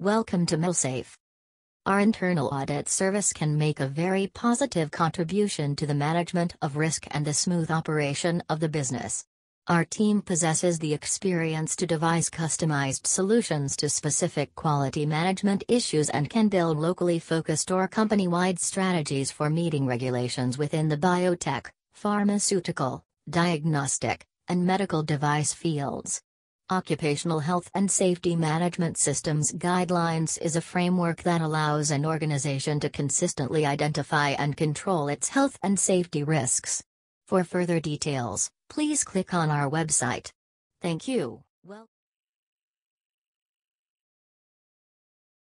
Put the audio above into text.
Welcome to MilSafe. Our internal audit service can make a very positive contribution to the management of risk and the smooth operation of the business. Our team possesses the experience to devise customized solutions to specific quality management issues and can build locally focused or company wide strategies for meeting regulations within the biotech, pharmaceutical, diagnostic, and medical device fields. Occupational Health and Safety Management Systems Guidelines is a framework that allows an organization to consistently identify and control its health and safety risks. For further details, please click on our website. Thank you.